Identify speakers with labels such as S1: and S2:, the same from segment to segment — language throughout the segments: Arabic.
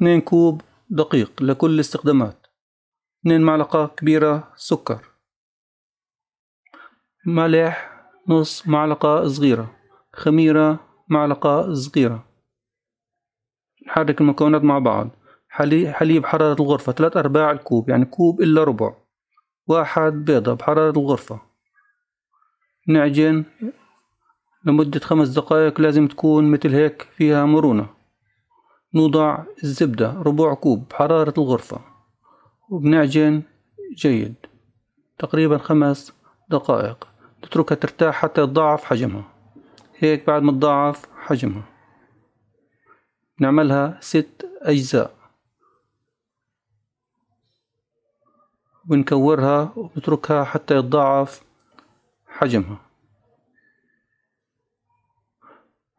S1: 2 كوب دقيق لكل الاستخدامات 2 معلقة كبيرة سكر ملح نص معلقة صغيرة خميرة معلقة صغيرة نحرك المكونات مع بعض حليب حرارة الغرفة ثلاث أرباع الكوب يعني كوب إلا ربع واحد بيضة بحرارة الغرفة نعجن لمدة خمس دقائق لازم تكون مثل هيك فيها مرونة نوضع الزبدة ربع كوب بحرارة الغرفة وبنعجن جيد تقريبا خمس دقائق نتركها ترتاح حتى يتضاعف حجمها هيك بعد ما تضاعف حجمها نعملها ست أجزاء بنكورها وبنتركها حتى يتضاعف حجمها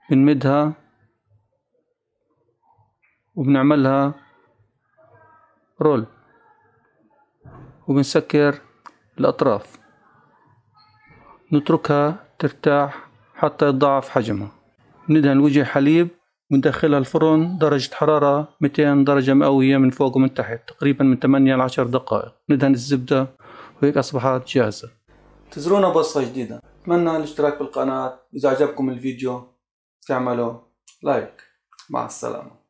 S1: بنمدها وبنعملها رول وبنسكر الأطراف نتركها ترتاح حتى يتضاعف حجمها ندهن الوجه حليب وندخلها الفرن درجة حرارة 200 درجة مئوية من فوق ومن تحت تقريبا من 8 إلى 10 دقائق ندهن الزبدة وهيك أصبحت جاهزة تزرونا بصة جديدة أتمنى الاشتراك بالقناة إذا عجبكم الفيديو تعملوا لايك مع السلامة